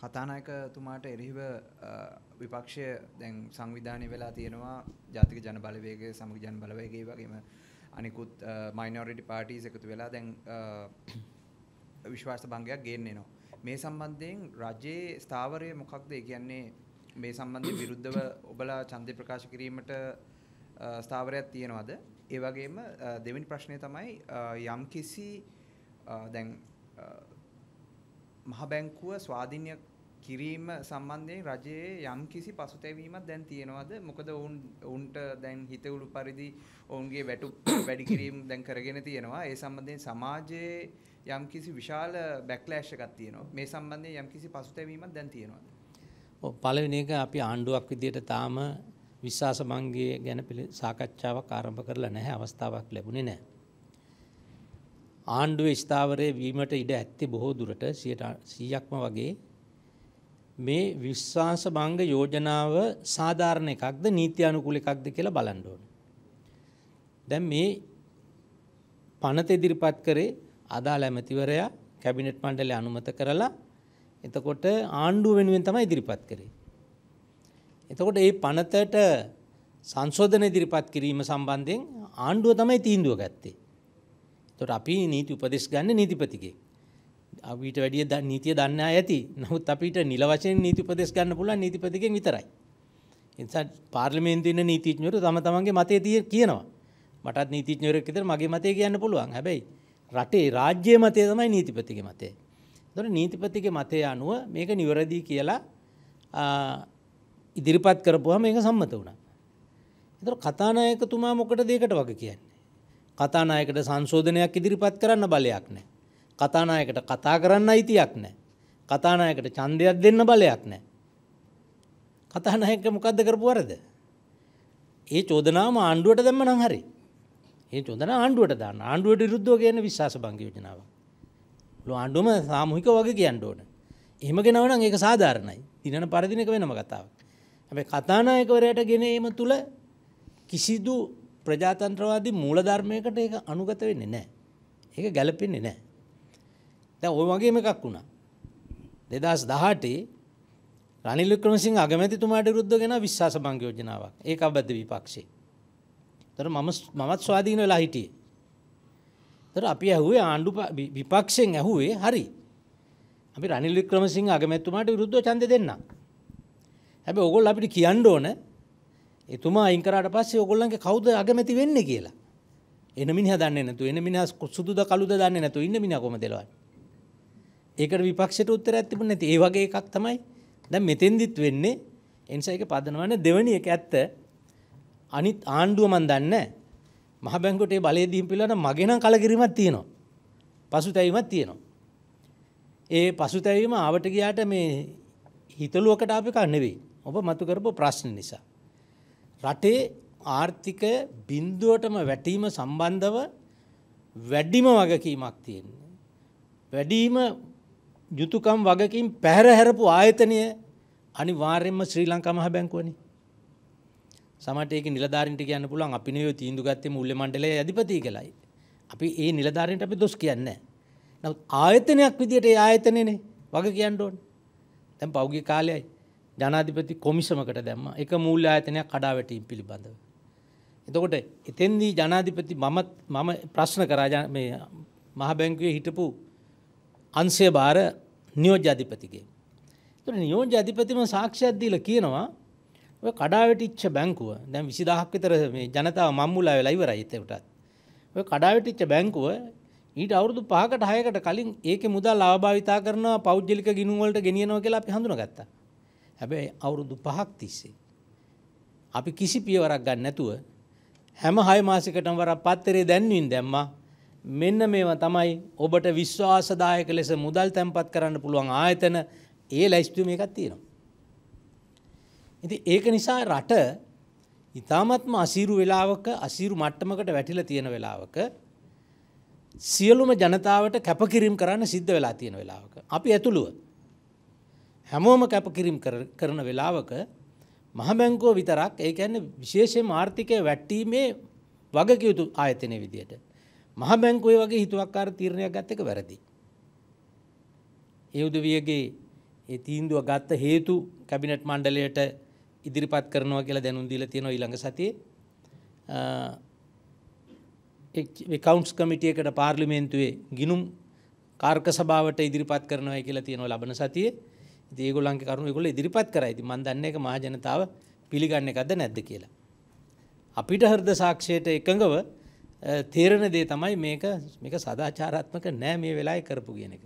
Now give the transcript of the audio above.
කතානායකතුමාට එරෙහිව විපක්ෂය දැන් සංවිධානය වෙලා තියෙනවා ජාතික ජන බලවේගය සමග ජන බලවේගය වගේම අනිකුත් මයිනොරිටි පාටීස් එකතු වෙලා දැන් විශ්වාස භංගයක් ගේන්නේනවා මේ සම්බන්ධයෙන් රජයේ ස්ථාවරය මොකක්ද කියන්නේ මේ සම්බන්ධ විරුද්ධව ඔබලා චන්දය ප්‍රකාශ කිරීමට ස්ථාවරයක් තියෙනවද ඒ වගේම දෙවනි ප්‍රශ්නය තමයි යම් කිසි දැන් මහ බැංකුව ස්වාධීනයක් කිරීම සම්බන්ධයෙන් රජයේ යම්කිසි පසුතැවීමක් දැන් තියෙනවද මොකද ඔවුන් ඔවුන්ට දැන් හිතවුළු පරිදි ඔවුන්ගේ වැටු වැඩි කිරීම දැන් කරගෙන තියෙනවා ඒ සම්බන්ධයෙන් සමාජයේ යම්කිසි විශාල බැක්ලෑෂ් එකක් තියෙනවා මේ සම්බන්ධයෙන් යම්කිසි පසුතැවීමක් දැන් තියෙනවද පළවෙනි එක අපි ආණ්ඩුවක් විදියට තාම විශ්වාස මංගයේ ගැන සාකච්ඡාවක් ආරම්භ කරලා නැහැ අවස්ථාවක් ලැබුණේ නැහැ ආණ්ඩුවේ ස්ථාවරයේ වීමට ඉඩ ඇත්තේ බොහෝ දුරට 100%ක්ම වගේ මේ විශ්වාස භංග යෝජනාව සාධාරණ එකක්ද නීති අනුකූල එකක්ද කියලා බලන්න ඕන. දැන් මේ පනත ඉදිරිපත් කරේ අදාළ ඇමතිවරයා කැබිනට් මණ්ඩලය අනුමත කරලා එතකොට ආණ්ඩුව වෙනුවෙන් තමයි ඉදිරිපත් කරේ. එතකොට මේ පනතට සංශෝධන ඉදිරිපත් කිරීම සම්බන්ධයෙන් ආණ්ඩුව තමයි තීන්දුව ගත්තේ. එතකොට අපි නීති උපදෙස් ගන්න නීතිපතිගේ. අපිට වැඩිය ද නීතිය දන්න ඇති නමුත් අපිට නිල වශයෙන් නීති උපදෙස් ගන්න පුළුවන් නීතිපතිකෙන් විතරයි. එනිසා පාර්ලිමේන්තුවේ ඉන්න නීතිඥවරු තම තමන්ගේ මතය කියනවා. මටත් නීතිඥවරයෙක් විතර මගේ මතය කියන්න පුළුවන්. හැබැයි රටේ රාජ්‍යයේ මතය තමයි නීතිපතිගේ මතය. ඒතර නීතිපතිගේ මතය අනුව මේක නිවැරදි කියලා ඉදිරිපත් කරපුවාම මේක සම්මත වුණා. ඒතර කතානායකතුමා මොකටද ඒකට වගේ කියන්නේ? කතානායකට සංශෝධනයක් ඉදිරිපත් කරන්න බලයක් නැහැ. කතානායකට කතා කරන්න අයිතියක් නෑ. කතානායකට චන්දයක් දෙන්න බලයක් නෑ. කතානායක මොකක්ද කරපු වරද. ඒ චෝදනාව ආණ්ඩුවට දෙම නම් හරි. ඒ චොදන ආණ්ඩුවට දාන්න ආණ්ඩුවට විරුද්ධෝ කියන විශ්වාස භංග යෝජනාව. ලො ආණ්ඩුවම සාමූහික වගේ කියන්න ඕන. එහෙම ගෙනවනම් ඒක සාධාරණයි. දිනන පරිදිනක වෙනම කතාවක්. හැබැයි කතානායකවරයාට ගෙන ඒම තුල කිසිදු ප්‍රජාතන්ත්‍රවාදී මූලධර්මයකට ඒක අනුගත වෙන්නේ නැහැ. ඒක ගැලපෙන්නේ නැහැ. දැන් ওই වගේම එකක් වුණා 2018 රනිල් වික්‍රමසිංහ අගමැතිතුමාට විරුද්ධව ගෙන විශ්වාස භංග යෝජනාවක් ඒක අබද්ධ විපක්ෂේ. ඒතර මම මමත් ස්වාධීන වෙලා හිටියේ. ඒතර අපි ඇහුවේ ආණ්ඩු විපක්ෂෙන් ඇහුවේ හරි. අපි රනිල් වික්‍රමසිංහ අගමැතිතුමාට විරුද්ධව ඡන්දය දෙන්න. හැබැයි ඕගොල්ලෝ අපිට කියන්න ඕන එතුමා අයින් කරාට පස්සේ ඕගොල්ලන්ගේ කවුද අගමැති වෙන්නේ කියලා. එන මිනිහා දන්නේ නැතු. එන මිනිහා සුදුද කළුද දන්නේ නැතු. ඉන්න මිනිහා කොහමද දලවන්නේ? ඒකට විපක්ෂයට උත්තරයක් තිබුණ නැති ඒ වගේ එකක් තමයි දැන් මෙතෙන්දිත් වෙන්නේ එනිසා ඒක පදනවන්නේ දෙවෙනි එක ඇත්ත අනිත් ආණ්ඩුව මන් දන්නේ මහ බැංකුවට ඒ බලය දීම් පිළිබඳ මගේ නම් කලකිරීමක් තියෙනවා පසුතැවීමක් තියෙනවා ඒ පසුතැවීම ආවට ගියාට මේ හිතලුවකට අප එකක් නෙවෙයි ඔබ මතු කරපු ප්‍රශ්න නිසා රටේ ආර්ථික බින්දුවටම වැටීම සම්බන්ධව වැඩිම වගකීමක් තියෙන්නේ වැඩිම යුතුකම් වගකින් පැහැරහැරපු ආයතනය අනිවාර්යෙන්ම ශ්‍රී ලංකා මහ බැංකුවනි. සමට ඒක නිලධාරින්ට කියන්න පුළුවන් අපි නෙවෙයි තීන්දුව ගත්තේ මුල්ලේ මණ්ඩලයේ අධිපති කියලායි. අපි ඒ නිලධාරින්ට අපි දොස් කියන්නේ නැහැ. නමුත් ආයතනයක් විදියට ඒ ආයතනයනේ වග කියන්න ඕනේ. දැන් පෞගේ කාලයයි ජනාධිපති කොමිසමකට දැම්මා. එක මූල්‍ය ආයතනයක් කඩාවැටීම් පිළිබඳව. එතකොට එතෙන්දී ජනාධිපති මම මම ප්‍රශ්න කරා මේ මහ බැංකුවේ හිටපු අන්සේ භාර නියෝජ්‍ය අධිපතිගේ. තුර නියෝජ්‍ය අධිපතිම සාක්ෂයක්දීල කියනවා ඔය කඩාවටිච්ච බැංකුව දැම් විසිදහක් විතර මේ ජනතාව මම්මුලා වෙලා ඉවරයි එතකොටත්. ඔය කඩාවටිච්ච බැංකුව ඊට අවුරුදු පහකට හයකට කලින් ඒක මුදල් ලාභාවිතා කරන පෞද්ගලික ගිනුවලට ගෙනියනවා කියලා අපි හඳුන ගත්තා. හැබැයි අවුරුදු පහක් තිස්සේ. අපි කිසි පියවරක් ගන්න නැතුව හැම හය මාසිකටම වර පත්තරේ දැන්වීන් දැම්මා මෙන්න මේවා තමයි ඔබට විශ්වාසදායක ලෙස මුදල් තැන්පත් කරන්න පුළුවන් ආයතන ඒ ලැස්තුම එකක් තියෙනවා. ඉති ඒක නිසා රට ඉතාමත්ම අසීරු වෙලාවක අසීරු මට්ටමකට වැටිල තියෙන වෙලාවක සියලුම ජනතාවට කැපකිරීම් කරන්න සිද්ධ වෙලා තියෙන වෙලාවක. අපි ඇතුළුව. හැමෝම කැපකිරීම් කරන වෙලාවක මහමැංකෝ විතරක් ඒ ඇන්න විශේෂය ආර්ථිකය වැට්ටීමේ වගකයුතු ආයතනය විදියට. මහ බැංකුවේ වගේ හිතුවක්කාර තීරණයක් ගත්ත එක වැරදි. ඒ උදවියගේ ඒ තීන්දුව ගත්ත හේතු කැබිනට් මණ්ඩලයට ඉදිරිපත් කරනවා කියලා දැනුම් දීලා තියෙනවා ඊළඟ සතියේ. කවුන්ස් කමිටියකට පාර්ලිමේන්තුවේ ගිනුම් කාර්ක සභාවට ඉදිරිපත් කරනවා කියලා තියෙනවා ලබන සතියේ. ඉතින් ඒගොල්ලන්ගේ කරුණු ඒගොල්ලෝ ඉදිරිපත් කරයි. ඉතින් මම දන්නේ ඒක මහ ජනතාව පිළිගන්නේ නැද්ද කියලා. අපිට හෘද සාක්ෂියට එකඟව තේරණ දේ තමයි මේක මේක සදාචාරාත්මක නෑ මේ වෙලාවේ කරපු කියන එක.